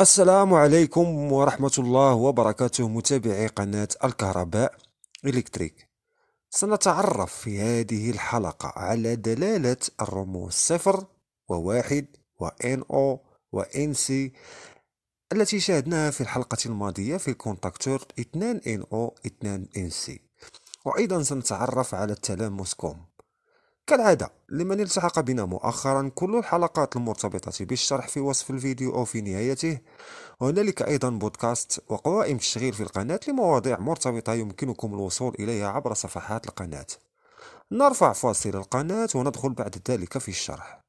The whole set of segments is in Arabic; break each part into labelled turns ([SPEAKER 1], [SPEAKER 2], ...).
[SPEAKER 1] السلام عليكم ورحمة الله وبركاته متابعي قناة الكهرباء إلكتريك سنتعرف في هذه الحلقة على دلالة الرموز صفر وواحد وإن أو وإن سي التي شاهدناها في الحلقة الماضية في الكونتاكتور 2 إن أو 2 إن سي وأيضا سنتعرف على التلامس كوم كالعادة لمن التحق بنا مؤخرا كل الحلقات المرتبطة بالشرح في وصف الفيديو أو في نهايته هنالك أيضا بودكاست وقوائم تشغيل في القناة لمواضيع مرتبطة يمكنكم الوصول إليها عبر صفحات القناة نرفع فاصل القناة وندخل بعد ذلك في الشرح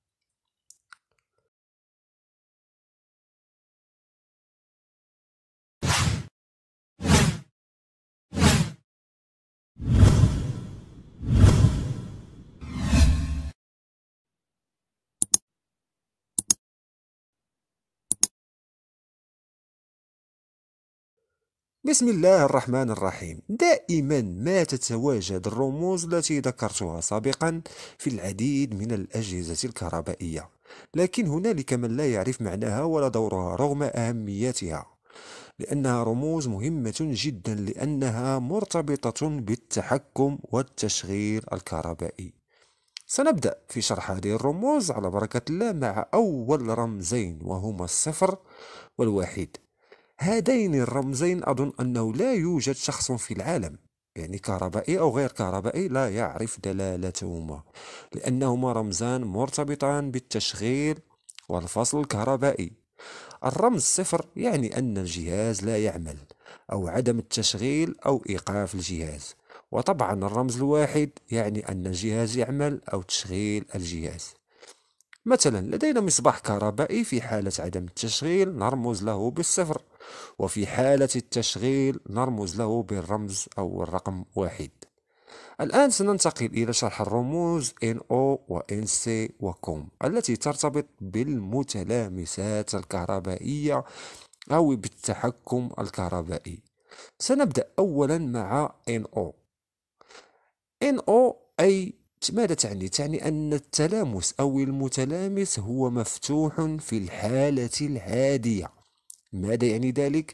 [SPEAKER 1] بسم الله الرحمن الرحيم دائما ما تتواجد الرموز التي ذكرتها سابقا في العديد من الأجهزة الكهربائية لكن هنالك من لا يعرف معناها ولا دورها رغم أهميتها لأنها رموز مهمة جدا لأنها مرتبطة بالتحكم والتشغيل الكهربائي سنبدأ في شرح هذه الرموز على بركة الله مع أول رمزين وهما الصفر والواحد هذين الرمزين أظن أنه لا يوجد شخص في العالم يعني كهربائي أو غير كهربائي لا يعرف دلالتهما لأنهما رمزان مرتبطان بالتشغيل والفصل الكهربائي الرمز صفر يعني أن الجهاز لا يعمل أو عدم التشغيل أو إيقاف الجهاز وطبعا الرمز الواحد يعني أن الجهاز يعمل أو تشغيل الجهاز مثلا لدينا مصباح كهربائي في حالة عدم التشغيل نرمز له بالصفر وفي حالة التشغيل نرمز له بالرمز أو الرقم واحد الآن سننتقل إلى شرح الرموز NO و NC و COM التي ترتبط بالمتلامسات الكهربائية أو بالتحكم الكهربائي سنبدأ أولا مع NO NO أي ماذا تعني؟ تعني أن التلامس أو المتلامس هو مفتوح في الحالة الهادية ماذا يعني ذلك؟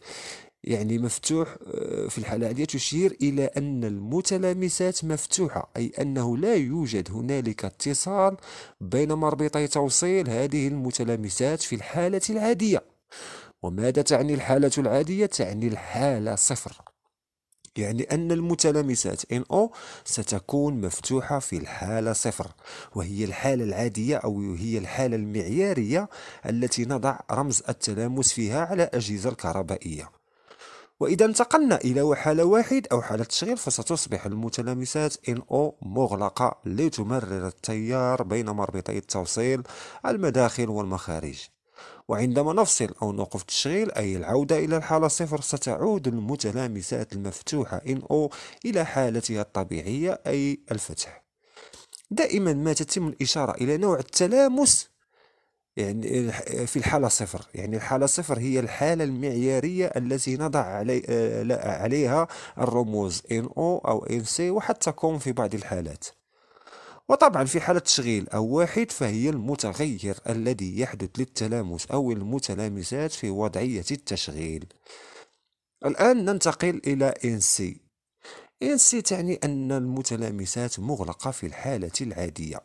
[SPEAKER 1] يعني مفتوح آه، في الحالة العادية تشير إلى أن المتلامسات مفتوحة أي أنه لا يوجد هنالك اتصال بين مربطي توصيل هذه المتلامسات في الحالة العادية وماذا تعني الحالة العادية؟ تعني الحالة صفر يعني أن المتلامسات إن أو ستكون مفتوحة في الحالة صفر وهي الحالة العادية أو هي الحالة المعيارية التي نضع رمز التلامس فيها على أجهزة الكهربائية وإذا انتقلنا إلى حالة واحد أو حالة تشغيل فستصبح المتلامسات إن أو مغلقة لتمرر التيار بين مربطي التوصيل المداخل والمخارج وعندما نفصل أو نوقف التشغيل أي العودة إلى الحالة صفر ستعود المتلامسات المفتوحة إن أو إلى حالتها الطبيعية أي الفتح دائما ما تتم الإشارة إلى نوع التلامس يعني في الحالة صفر يعني الحالة صفر هي الحالة المعيارية التي نضع علي آه، عليها الرموز NO أو NC وحتى كوم في بعض الحالات وطبعا في حالة تشغيل أو واحد فهي المتغير الذي يحدث للتلامس أو المتلامسات في وضعية التشغيل الآن ننتقل إلى إنسي إنسي تعني أن المتلامسات مغلقة في الحالة العادية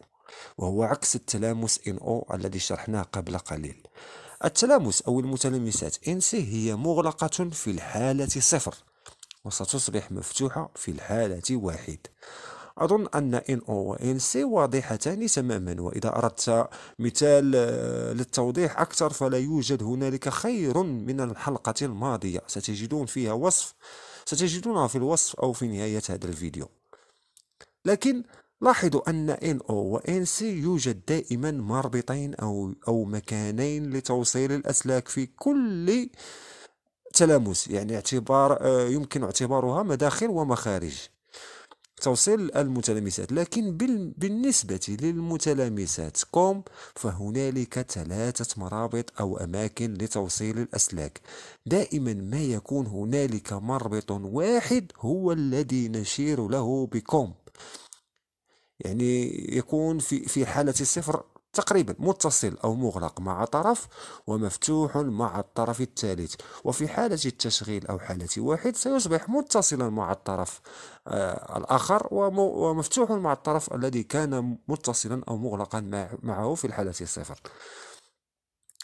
[SPEAKER 1] وهو عكس التلامس إن أو الذي شرحناه قبل قليل التلامس أو المتلامسات إنسي هي مغلقة في الحالة صفر وستصبح مفتوحة في الحالة واحد أظن أن إن أو وإن سي واضحتان تماما وإذا أردت مثال آه، للتوضيح أكثر فلا يوجد هنالك خير من الحلقة الماضية ستجدون فيها وصف ستجدونها في الوصف أو في نهاية هذا الفيديو لكن لاحظوا أن إن أو وإن سي يوجد دائما مربطين أو أو مكانين لتوصيل الأسلاك في كل تلامس يعني اعتبار آه، يمكن اعتبارها مداخل ومخارج توصيل المتلامسات لكن بالنسبة للمتلامسات كوم فهنالك ثلاثة مرابط أو أماكن لتوصيل الأسلاك دائما ما يكون هنالك مربط واحد هو الذي نشير له بكوم يعني يكون في في حالة الصفر تقريبا متصل أو مغلق مع طرف ومفتوح مع الطرف الثالث وفي حالة التشغيل أو حالة واحد سيصبح متصلا مع الطرف آه، الآخر ومفتوح مع الطرف الذي كان متصلا أو مغلقا معه في الحالة الصفر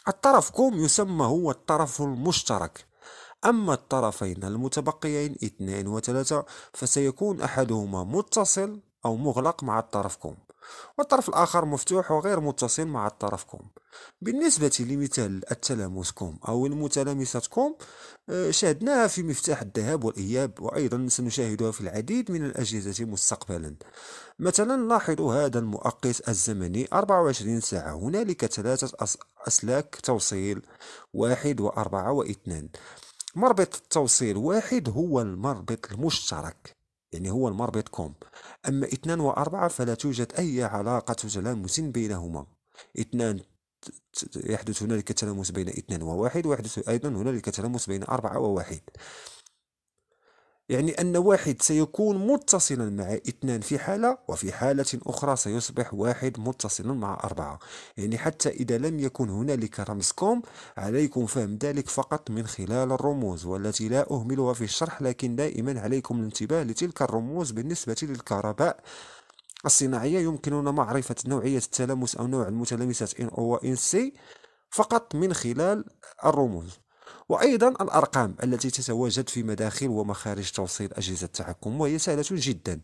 [SPEAKER 1] الطرف كوم يسمى هو الطرف المشترك أما الطرفين المتبقيين اثنين وثلاثة فسيكون أحدهما متصل أو مغلق مع الطرف كوم والطرف الآخر مفتوح وغير متصل مع الطرف كوم بالنسبة لمثال التلامس كوم أو المتلامسة آه، كوم شاهدناها في مفتاح الذهاب والإياب وأيضا سنشاهدها في العديد من الأجهزة مستقبلا مثلا لاحظوا هذا المؤقت الزمني 24 ساعة هنالك ثلاثة أسلاك توصيل واحد وأربعة واثنان مربط التوصيل واحد هو المربط المشترك يعني هو المربط كوم أما اثنان وأربعة فلا توجد أي علاقة تلامس بينهما اثنان يحدث هنالك تلامس بين اثنان وواحد ويحدث أيضا هنالك تلامس بين أربعة وواحد يعني أن واحد سيكون متصلا مع اثنان في حالة وفي حالة أخرى سيصبح واحد متصلا مع أربعة يعني حتى إذا لم يكن هنالك رمز كوم عليكم فهم ذلك فقط من خلال الرموز والتي لا أهملها في الشرح لكن دائما عليكم الانتباه لتلك الرموز بالنسبة للكهرباء الصناعية يمكننا معرفة نوعية التلامس أو نوع المتلامسات إن أو إن سي فقط من خلال الرموز وأيضا الأرقام التي تتواجد في مداخل ومخارج توصيل أجهزة التحكم وهي سهلة جدا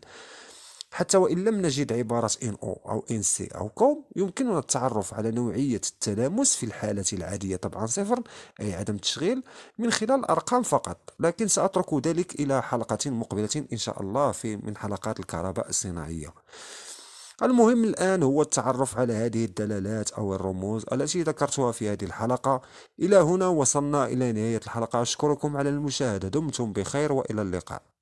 [SPEAKER 1] حتى وإن لم نجد عبارة إن أو أو إن سي أو كوم يمكننا التعرف على نوعية التلامس في الحالة العادية طبعا صفر أي عدم تشغيل من خلال الأرقام فقط لكن سأترك ذلك إلى حلقة مقبلة إن شاء الله في من حلقات الكهرباء الصناعية المهم الآن هو التعرف على هذه الدلالات أو الرموز التي ذكرتها في هذه الحلقة إلى هنا وصلنا إلى نهاية الحلقة أشكركم على المشاهدة دمتم بخير وإلى اللقاء